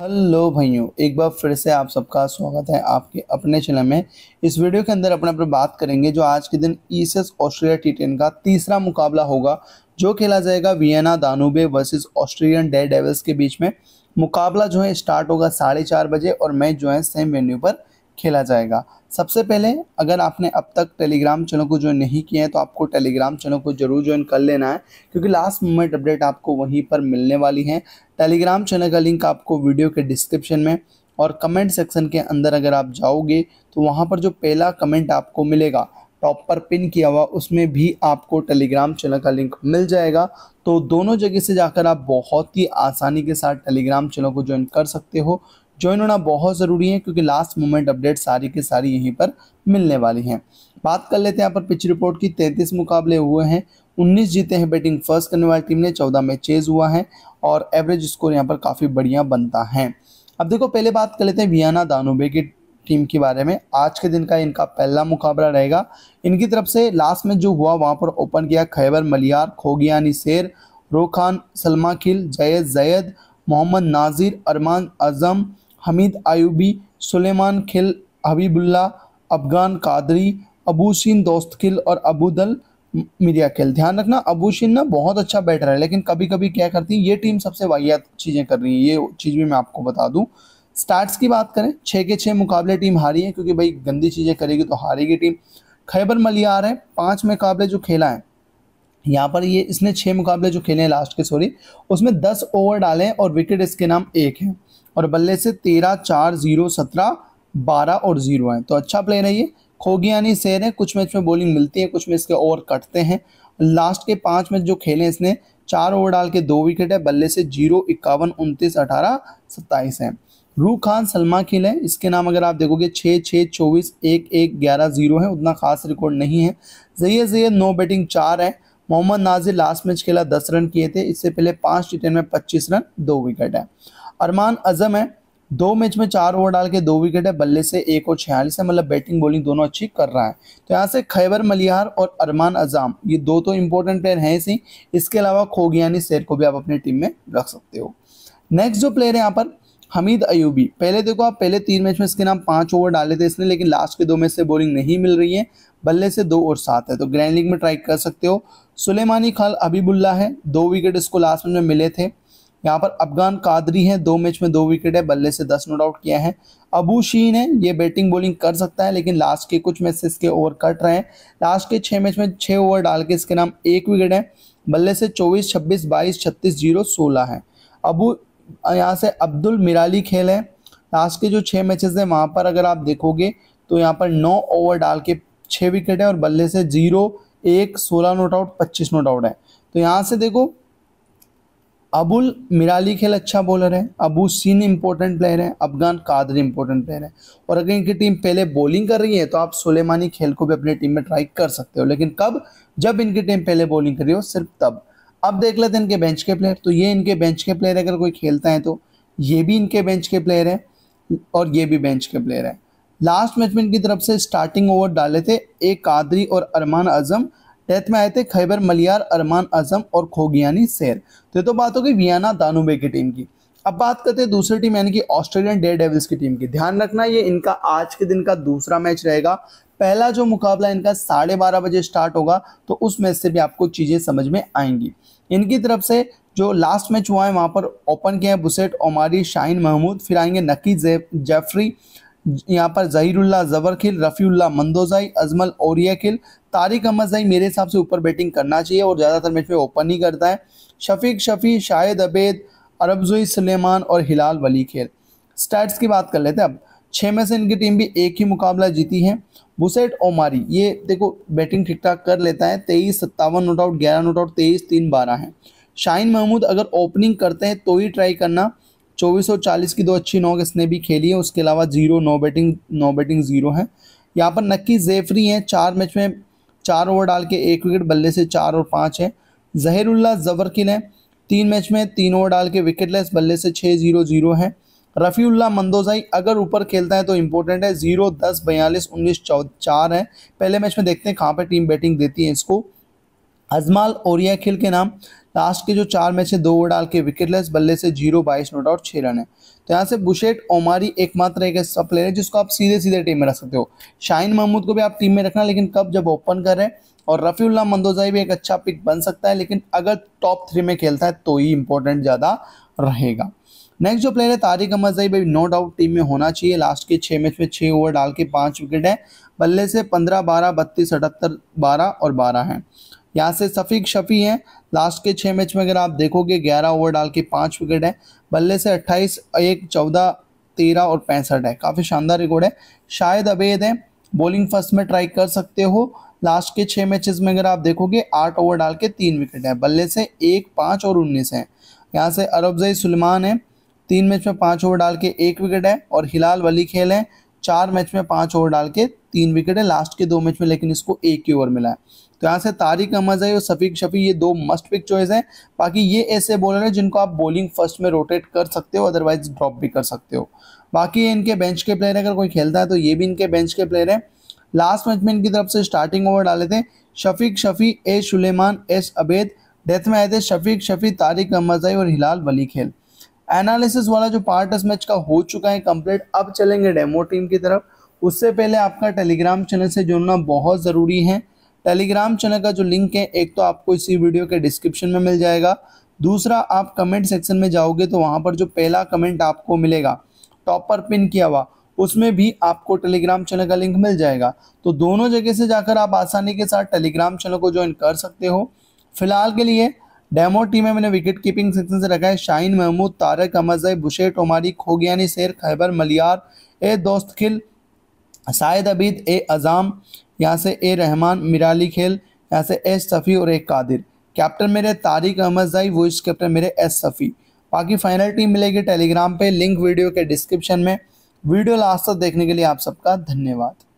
hello भाइयों एक बार फिर से आप सबका स्वागत है आपके अपने चैनल में इस वीडियो के अंदर अपने अपने बात करेंगे जो आज के दिन ईसेस ऑस्ट्रेलिया टी टेन का तीसरा मुकाबला होगा जो खेला जाएगा Vienna Danube versus Australian Day Devils के बीच में मुकाबला जो है स्टार्ट होगा साढ़े चार बजे और मैच जो है सेम वेन्यू पर खेला जाएगा सबसे पहले अगर आपने अब तक टेलीग्राम चैनल को ज्वाइन नहीं किया है तो आपको टेलीग्राम चैनल को जरूर ज्वाइन कर लेना है क्योंकि लास्ट मोमेंट अपडेट आपको वहीं पर मिलने वाली है टेलीग्राम चैनल का लिंक आपको वीडियो के डिस्क्रिप्शन में और कमेंट सेक्शन के अंदर अगर आप जाओगे तो वहाँ पर जो पहला कमेंट आपको मिलेगा टॉप पर पिन किया हुआ उसमें भी आपको टेलीग्राम चैनल का लिंक मिल जाएगा तो दोनों जगह से जाकर आप बहुत ही आसानी के साथ टेलीग्राम चैनल को ज्वाइन कर सकते हो ज्वाइन होना बहुत ज़रूरी है क्योंकि लास्ट मोमेंट अपडेट सारी के सारी यहीं पर मिलने वाली हैं बात कर लेते हैं यहाँ पर पिच रिपोर्ट की तैंतीस मुकाबले हुए हैं उन्नीस जीते हैं बैटिंग फर्स्ट करने वाली टीम ने चौदह मैचेज हुआ है और एवरेज स्कोर यहाँ पर काफ़ी बढ़िया बनता है अब देखो पहले बात कर लेते हैं वियाना दानोबे की टीम के बारे में आज के दिन का इनका पहला मुकाबला रहेगा इनकी तरफ से लास्ट में जो हुआ वहाँ पर ओपन किया खैबर मलियार खोगियानी शेर रोखान सलमा खिल जयद जैद मोहम्मद नाजिर अरमान अजम हमीद आयूबी सुलेमान खिल हबीबुल्ला अफगान कादरी अबूसिन खिल और अबूदल खेल ध्यान रखना अबूशिन ना बहुत अच्छा बैटर है लेकिन कभी कभी क्या करती है ये टीम सबसे वाहियात चीज़ें कर रही है ये चीज़ भी मैं आपको बता दूँ स्टार्ट्स की बात करें छः के छः मुकाबले टीम हारी है क्योंकि भाई गंदी चीज़ें करेगी तो हारेगी टीम खैबर मलियार है पाँच मुकाबले जो खेला है यहाँ पर ये इसने छः मुकाबले जो खेले हैं लास्ट के सॉरी उसमें दस ओवर डाले हैं और विकेट इसके नाम एक है और बल्ले से तेरह चार जीरो सत्रह बारह और जीरो हैं तो अच्छा प्लेयर है ये खोगियानी शेर है कुछ मैच में बॉलिंग मिलती है कुछ में इसके ओवर कटते हैं लास्ट के पाँच मैच जो खेले हैं इसने चार ओवर डाल के दो विकेट है बल्ले से जीरो इक्यावन उनतीस अठारह सत्ताईस हैं रूह खान सलमा खिल है इसके नाम अगर आप देखोगे छः छः चौबीस एक एक ग्यारह जीरो है उतना खास रिकॉर्ड नहीं है जैद जैद नो बैटिंग चार है मोहम्मद नाजिर लास्ट मैच खेला दस रन किए थे इससे पहले पाँच टी में पच्चीस रन दो विकेट है अरमान अजम है दो मैच में चार ओवर डाल के दो विकेट है बल्ले से एक और छियालीस है मतलब बैटिंग बॉलिंग दोनों अच्छी कर रहा है तो यहाँ से खैबर मलिहार और अरमान अजाम ये दो तो इम्पोर्टेंट प्लेयर हैं सी इसके अलावा खोगियानी शेर को भी आप अपनी टीम में रख सकते हो नेक्स्ट जो प्लेयर है यहाँ पर हमीद अयूबी पहले देखो आप पहले तीन मैच में इसके नाम पाँच ओवर डाले थे इसने लेकिन लास्ट के दो मैच से बॉलिंग नहीं मिल रही है बल्ले से दो और सात है तो ग्रैंड लीग में ट्राई कर सकते हो सुलेमानी खाल अबीबुल्ला है दो विकेट इसको लास्ट मैच में मिले थे यहाँ पर अफगान कादरी हैं दो मैच में दो विकेट है बल्ले से दस नोट आउट किया है अबू शीन है ये बैटिंग बॉलिंग कर सकता है लेकिन लास्ट के कुछ मैच इसके ओवर कट रहे हैं लास्ट के छः मैच में छः ओवर डाल के इसके नाम एक विकेट है बल्ले से चौबीस छब्बीस बाईस छत्तीस जीरो सोलह है अबू यहाँ से अब्दुल मिराली खेल है लास्ट के जो छः मैचेस हैं वहाँ पर अगर आप देखोगे तो यहाँ पर नौ ओवर डाल के छः विकेट है और बल्ले से जीरो एक सोलह नोट आउट पच्चीस नोट आउट है तो यहाँ से देखो अबुल मिराली खेल अच्छा बॉलर है अबू सीन इंपॉर्टेंट प्लेयर है अफगान कादर इंपॉर्टेंट प्लेयर है और अगर इनकी टीम पहले बॉलिंग कर रही है तो आप सुलेमानी खेल को भी अपनी टीम में ट्राई कर सकते हो लेकिन कब जब इनकी टीम पहले बॉलिंग कर रही हो सिर्फ तब अब देख लेते हैं इनके बेंच के प्लेयर तो ये इनके बेंच के प्लेयर अगर कोई खेलता है तो ये भी इनके बेंच के प्लेयर है और ये भी बेंच के प्लेयर है लास्ट मैच में इनकी तरफ से स्टार्टिंग ओवर डाले थे ए कादरी और अरमान अजम टेथ में आए थे खैबर मलियार अरमान आजम और खोगियानी शेर तो ये तो बात हो गई वियाना दानुबे की टीम की अब बात करते हैं दूसरी टीम यानी कि ऑस्ट्रेलियन डे डेविल्स की टीम की ध्यान रखना ये इनका आज के दिन का दूसरा मैच रहेगा पहला जो मुकाबला इनका साढ़े बारह बजे स्टार्ट होगा तो उस मैच से भी आपको चीज़ें समझ में आएंगी इनकी तरफ से जो लास्ट मैच हुआ है वहाँ पर ओपन किया है बुसेट ओमारी शाहीन महमूद फिर आएंगे नकी जेफ जेफरी यहाँ पर जहीरुल्ला जबरखिल रफ़ीउल्ला मंदोजाई अजमल औरियाखिल तारिक अहमद जई मेरे हिसाब से ऊपर बैटिंग करना चाहिए और ज़्यादातर मैच में ओपन ही करता है शफीक शफी शाहिद अबेद अरबजुई सलेमान और हिलाल वली खेल स्टैट्स की बात कर लेते हैं अब छः में से इनकी टीम भी एक ही मुकाबला जीती है बुसेट ओमारी ये देखो बैटिंग ठीक ठाक कर लेता है तेईस सत्तावन नोट आउट ग्यारह नोट आउट तेईस तीन बारह हैं शाहिन महमूद अगर ओपनिंग करते हैं तो ही ट्राई करना चौबीस और चालीस की दो अच्छी नॉक इसने भी खेली है उसके अलावा zero no batting no batting zero है यहाँ पर नक्की जेफरी हैं चार मैच में चार ओवर डाल के एक विकेट बल्ले से चार और पाँच है जहरुल्ला जबरकिल हैं तीन मैच में तीन ओवर डाल के विकेटलेस बल्ले से छः जीरो जीरो है रफ़ीउल्ला मंदोजाई अगर ऊपर खेलता है तो इम्पोर्टेंट है जीरो दस बयालीस उन्नीस चौ चार है पहले मैच में देखते हैं कहाँ पर टीम बैटिंग देती है इसको अजमाल ओरिया खेल के नाम लास्ट के जो चार मैच है दो ओवर डाल के विकेटलेस बल्ले से जीरो बाईस नोट आउट छः रन है तो यहाँ से बुशेट ओमारी एकमात्र एक ऐसा प्लेयर है जिसको आप सीधे सीधे टीम में रख सकते हो शाहिन महमूद को भी आप टीम में रखना लेकिन कब जब ओपन कर रहे हैं और रफ़ीउल्ला मंदोजाई भी एक अच्छा पिक बन सकता है लेकिन अगर टॉप थ्री में खेलता है तो ही इम्पोर्टेंट ज़्यादा रहेगा नेक्स्ट जो प्लेयर है तारिक अहमद जई भाई नो डाउट टीम में होना चाहिए लास्ट के छः मैच में छः ओवर डाल के पाँच विकेट हैं बल्ले से पंद्रह बारह बत्तीस अठहत्तर बारह और बारह हैं यहाँ से सफीक शफी हैं लास्ट के छः मैच में अगर आप देखोगे ग्यारह ओवर डाल के पाँच विकेट है बल्ले से अट्ठाईस एक चौदह तेरह और पैंसठ है काफ़ी शानदार रिकॉर्ड है शायद अबेद हैं बॉलिंग फर्स्ट में ट्राई कर सकते हो लास्ट के छः मैचेस में अगर आप देखोगे आठ ओवर डाल के तीन विकेट है बल्ले से एक पाँच और उन्नीस हैं यहाँ से अरबजई सुलमान है तीन मैच में पाँच ओवर डाल के एक विकेट है और हिलाल वली खेल हैं चार मैच में पाँच ओवर डाल के तीन विकेट है लास्ट के दो मैच में लेकिन इसको एक ही ओवर मिला है तो यहाँ से तारिक अहमद है और शफीक शफी ये दो मस्ट पिक चॉइस हैं बाकी ये ऐसे बॉलर हैं जिनको आप बॉलिंग फर्स्ट में रोटेट कर सकते हो अदरवाइज ड्रॉप भी कर सकते हो बाकी इनके बेंच के प्लेयर अगर कोई खेलता है तो ये भी इनके बेंच के प्लेयर हैं लास्ट मैच में इनकी तरफ से स्टार्टिंग ओवर डाले थे Shafiq Shafi A Suleman S Abed death में आए थे शफीक शफी तारिक अहमद और हिलाल वली खेल एनालिसिस वाला जो पार्ट इस मैच का हो चुका है कंप्लीट अब चलेंगे डेमो टीम की तरफ उससे पहले आपका टेलीग्राम चैनल से जुड़ना बहुत ज़रूरी है टेलीग्राम चैनल का जो लिंक है एक तो आपको इसी वीडियो के डिस्क्रिप्शन में मिल जाएगा दूसरा आप कमेंट सेक्शन में जाओगे तो वहाँ पर जो पहला कमेंट आपको मिलेगा टॉपर पिन किया हुआ उसमें भी आपको टेलीग्राम चैनल का लिंक मिल जाएगा तो दोनों जगह से जाकर आप आसानी के साथ टेलीग्राम चैनल को ज्वाइन कर सकते हो फिलहाल के लिए डेमो टीम में मैंने विकेट कीपिंग सेक्शन से रखा है शाहीन महमूद तारक अमजय बुशे टोमारी खोगियानी शेर खैबर मलियार ए दोस्त खिल शायद अबीद ए अजाम यहाँ से ए रहमान मिराली खेल यहाँ से एस सफ़ी और ए कादिर कैप्टन मेरे तारिक अहमद वॉइस कैप्टन मेरे एस सफ़ी बाकी फाइनल टीम मिलेगी टेलीग्राम पे लिंक वीडियो के डिस्क्रिप्शन में वीडियो लास्ट तक देखने के लिए आप सबका धन्यवाद